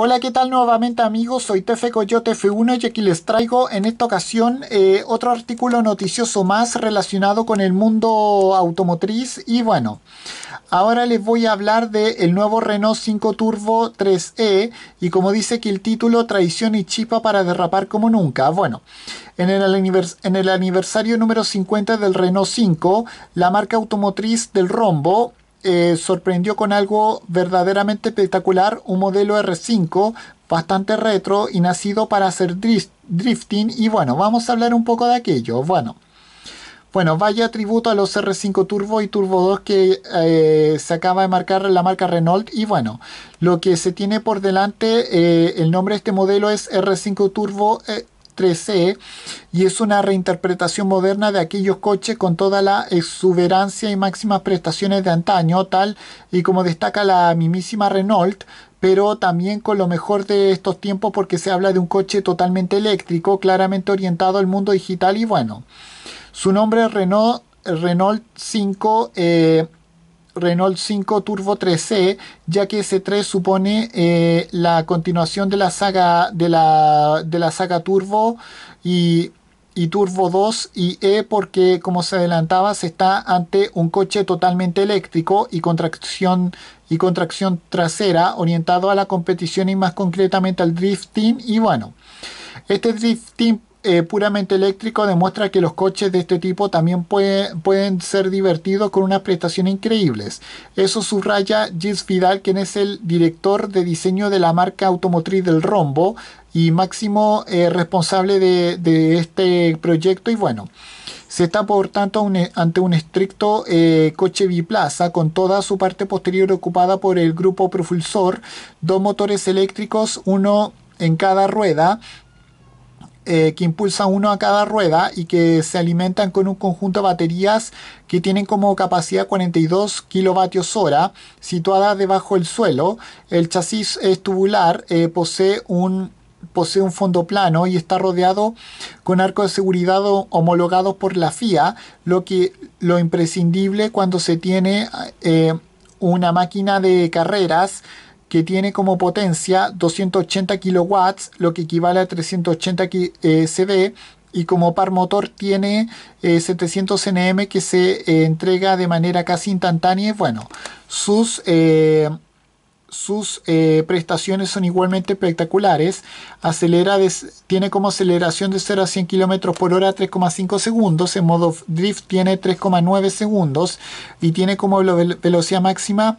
Hola, ¿qué tal nuevamente amigos? Soy Tefe Coyote F1 y aquí les traigo en esta ocasión eh, otro artículo noticioso más relacionado con el mundo automotriz y bueno, ahora les voy a hablar del el nuevo Renault 5 Turbo 3E y como dice aquí el título, traición y chipa para derrapar como nunca. Bueno, en el, en el aniversario número 50 del Renault 5, la marca automotriz del Rombo eh, sorprendió con algo verdaderamente espectacular, un modelo R5 bastante retro y nacido para hacer drifting y bueno, vamos a hablar un poco de aquello. Bueno, bueno, vaya tributo a los R5 Turbo y Turbo 2 que eh, se acaba de marcar la marca Renault. Y bueno, lo que se tiene por delante, eh, el nombre de este modelo es R5 Turbo, y es una reinterpretación moderna de aquellos coches con toda la exuberancia y máximas prestaciones de antaño, tal y como destaca la mismísima Renault, pero también con lo mejor de estos tiempos porque se habla de un coche totalmente eléctrico, claramente orientado al mundo digital y bueno. Su nombre es Renault, Renault 5. Renault 5 Turbo 3C, ya que ese 3 supone eh, la continuación de la saga de la, saga Turbo y, Turbo 2 y E porque como se adelantaba se está ante un coche totalmente eléctrico y contracción y contracción trasera orientado a la competición y más concretamente al drifting y bueno este drifting eh, puramente eléctrico demuestra que los coches de este tipo también pueden ser divertidos con unas prestaciones increíbles. Eso subraya Gilles Vidal, quien es el director de diseño de la marca automotriz del Rombo y máximo eh, responsable de, este proyecto. Y bueno, se está por tanto ante un estricto eh, coche biplaza con toda su parte posterior ocupada por el grupo propulsor, dos motores eléctricos, uno en cada rueda eh, que impulsa uno a cada rueda y que se alimentan con un conjunto de baterías que tienen como capacidad 42 kilovatios hora situadas debajo del suelo. El chasis es tubular, eh, posee un posee un fondo plano y está rodeado con arcos de seguridad homologados por la FIA, lo que lo imprescindible cuando se tiene eh, una máquina de carreras que tiene como potencia 280 kW, lo que equivale a 380 CB, CV, y como par motor tiene 700 eh, NM que se eh, entrega de manera casi instantánea. Bueno, sus, eh, sus prestaciones son igualmente espectaculares. Acelera tiene como aceleración de 0 a 100 km por hora 3,5 segundos. En modo drift tiene 3,9 segundos y tiene como velocidad máxima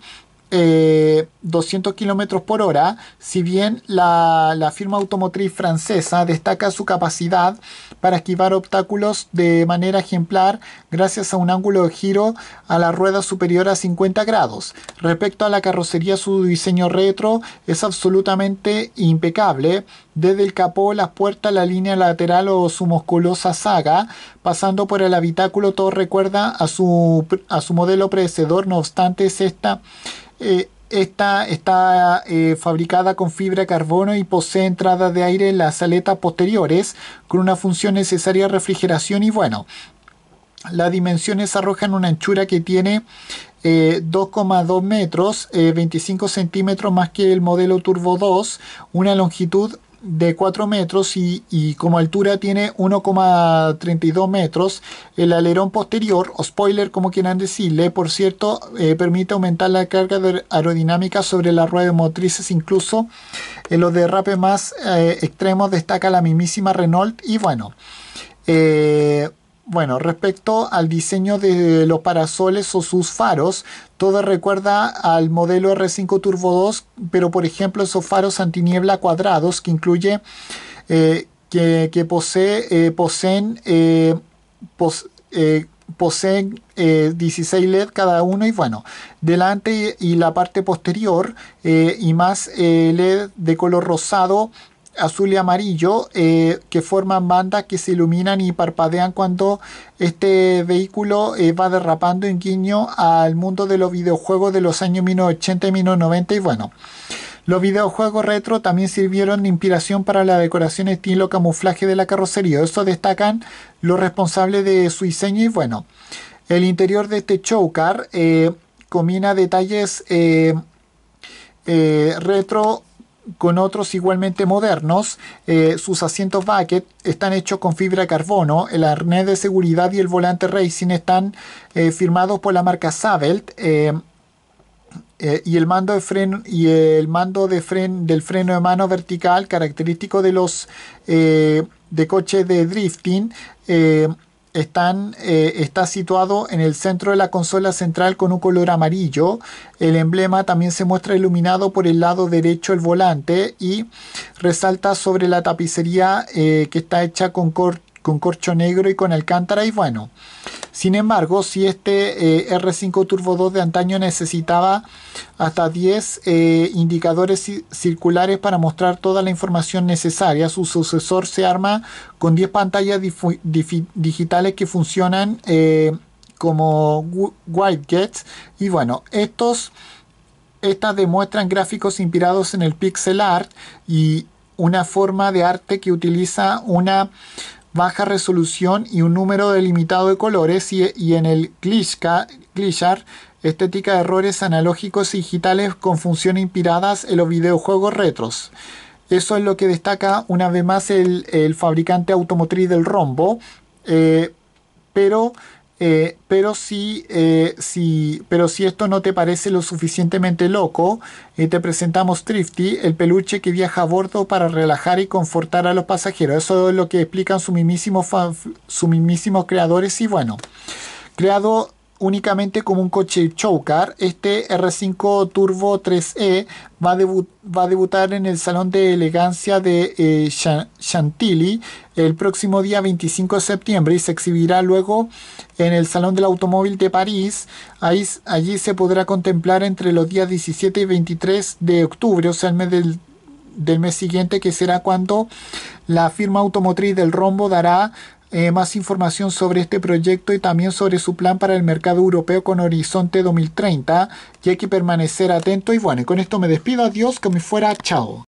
200 eh, km por hora, si bien la, la, firma automotriz francesa destaca su capacidad para esquivar obstáculos de manera ejemplar gracias a un ángulo de giro a la rueda superior a 50 grados. Respecto a la carrocería, su diseño retro es absolutamente impecable desde el capó, las puertas, la línea lateral o su musculosa saga, pasando por el habitáculo, todo recuerda a su, modelo predecedor no obstante esta... Eh, esta está eh, fabricada con fibra de carbono y posee entrada de aire en las aletas posteriores con una función necesaria de refrigeración y bueno, las dimensiones arrojan una anchura que tiene 2,2 eh, metros, 25 centímetros más que el modelo Turbo 2, una longitud de 4 metros y, y como altura tiene 1,32 metros. El alerón posterior, o spoiler como quieran decirle, por cierto, eh, permite aumentar la carga aerodinámica sobre las ruedas motrices. Incluso en los derrapes más eh, extremos destaca la mismísima Renault. Y bueno, eh, bueno, respecto al diseño de los parasoles o sus faros, todo recuerda al modelo R5 Turbo 2, pero por ejemplo esos faros antiniebla cuadrados que incluye eh, que, posee, eh, poseen, eh, poseen 16 LED cada uno y bueno, delante y la parte posterior y más LED de color rosado azul y amarillo eh, que forman bandas que se iluminan y parpadean cuando este vehículo eh, va derrapando en guiño al mundo de los videojuegos de los años 1980 y 1990 y bueno. Los videojuegos retro también sirvieron de inspiración para la decoración estilo camuflaje de la carrocería. Eso destacan los responsables de su diseño y bueno, el interior de este show car eh, combina detalles retro con otros igualmente modernos. Eh, sus asientos bucket están hechos con fibra de carbono, el arnés de seguridad y el volante racing están eh, firmados por la marca Sabelt. Eh, y el mando de freno y el mando de fren, del freno de mano vertical característico de los de coches de drifting eh, está situado en el centro de la consola central con un color amarillo. El emblema también se muestra iluminado por el lado derecho del volante y resalta sobre la tapicería eh, que está hecha con, con corcho negro y con alcántara y bueno. Sin embargo, si este eh, R5 Turbo 2 de antaño necesitaba hasta 10 eh, indicadores circulares para mostrar toda la información necesaria, su sucesor se arma con 10 pantallas digitales que funcionan eh, como white y bueno, estos estas demuestran gráficos inspirados en el pixel art y una forma de arte que utiliza una baja resolución y un número delimitado de colores y, en el Glitchar estética de errores analógicos y digitales con funciones inspiradas en los videojuegos retros. Eso es lo que destaca una vez más el, fabricante automotriz del rombo, eh, pero eh, pero si, eh, si, pero si esto no te parece lo suficientemente loco, eh, te presentamos Trifty, el peluche que viaja a bordo para relajar y confortar a los pasajeros. Eso es lo que explican sus mismísimos creadores y bueno, creado únicamente como un coche showcar, este R5 Turbo 3E va a, va debutar en el Salón de Elegancia de eh, Chantilly el próximo día 25 de septiembre y se exhibirá luego en el Salón del Automóvil de París. Ahí, allí se podrá contemplar entre los días 17 y 23 de octubre, o sea, el mes del mes siguiente, que será cuando la firma automotriz del Rombo dará eh, más información sobre este proyecto y también sobre su plan para el mercado europeo con Horizonte 2030. Y hay que permanecer atento. Y bueno, y con esto me despido. Adiós, que me fuera. Chao.